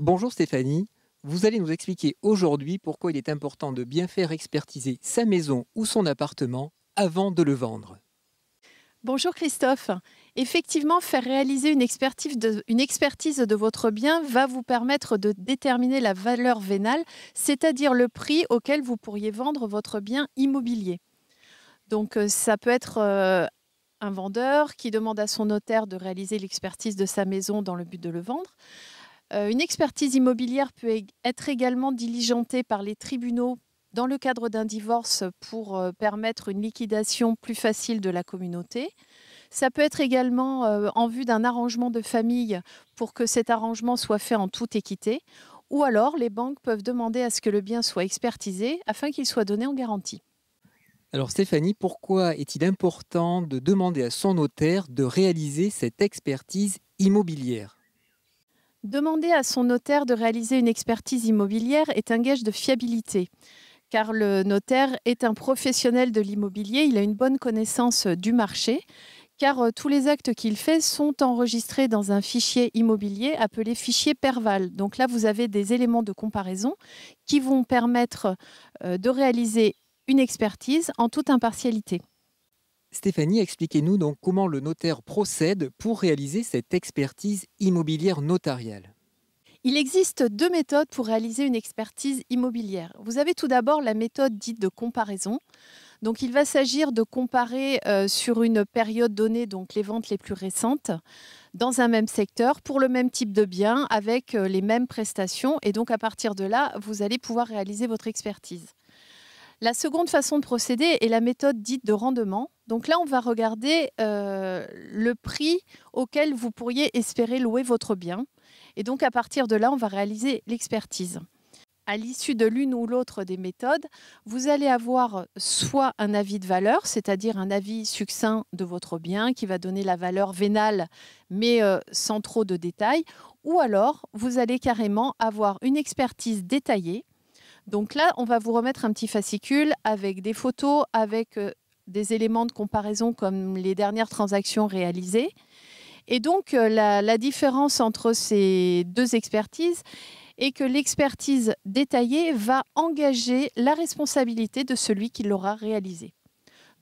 Bonjour Stéphanie, vous allez nous expliquer aujourd'hui pourquoi il est important de bien faire expertiser sa maison ou son appartement avant de le vendre. Bonjour Christophe. Effectivement, faire réaliser une expertise, de, votre bien va vous permettre de déterminer la valeur vénale, c'est-à-dire le prix auquel vous pourriez vendre votre bien immobilier. Donc euh, ça peut être euh, un vendeur qui demande à son notaire de réaliser l'expertise de sa maison dans le but de le vendre. Euh, une expertise immobilière peut être également diligentée par les tribunaux dans le cadre d'un divorce pour euh, permettre une liquidation plus facile de la communauté. Ça peut être également euh, en vue d'un arrangement de famille pour que cet arrangement soit fait en toute équité. Ou alors, les banques peuvent demander à ce que le bien soit expertisé afin qu'il soit donné en garantie. Alors Stéphanie, pourquoi est-il important de demander à son notaire de réaliser cette expertise immobilière Demander à son notaire de réaliser une expertise immobilière est un gage de fiabilité car le notaire est un professionnel de l'immobilier, il a une bonne connaissance euh, du marché, car euh, tous les actes qu'il fait sont enregistrés dans un fichier immobilier appelé fichier Perval. Donc là, vous avez des éléments de comparaison qui vont permettre euh, de réaliser une expertise en toute impartialité. Stéphanie, expliquez-nous donc comment le notaire procède pour réaliser cette expertise immobilière notariale. Il existe deux méthodes pour réaliser une expertise immobilière. Vous avez tout d'abord la méthode dite de comparaison. Donc il va s'agir de comparer euh, sur une période donnée donc les ventes les plus récentes dans un même secteur pour le même type de bien avec euh, les mêmes prestations et donc à partir de là, vous allez pouvoir réaliser votre expertise. La seconde façon de procéder est la méthode dite de rendement. Donc là, on va regarder euh, le prix auquel vous pourriez espérer louer votre bien. Et donc à partir de là, on va réaliser l'expertise. À l'issue de l'une ou l'autre des méthodes, vous allez avoir soit un avis de valeur, c'est-à-dire un avis succinct de votre bien qui va donner la valeur vénale mais euh, sans trop de détails, ou alors vous allez carrément avoir une expertise détaillée donc là, on va vous remettre un petit fascicule avec des photos, avec euh, des éléments de comparaison comme les dernières transactions réalisées. Et donc, euh, la, différence entre ces deux expertises est que l'expertise détaillée va engager la responsabilité de celui qui l'aura réalisée.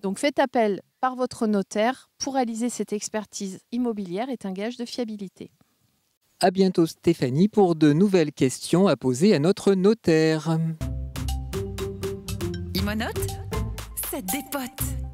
Donc, faites appel par votre notaire pour réaliser cette expertise immobilière est un gage de fiabilité. À bientôt Stéphanie pour de nouvelles questions à poser à notre notaire. Imonote, Cette dépote.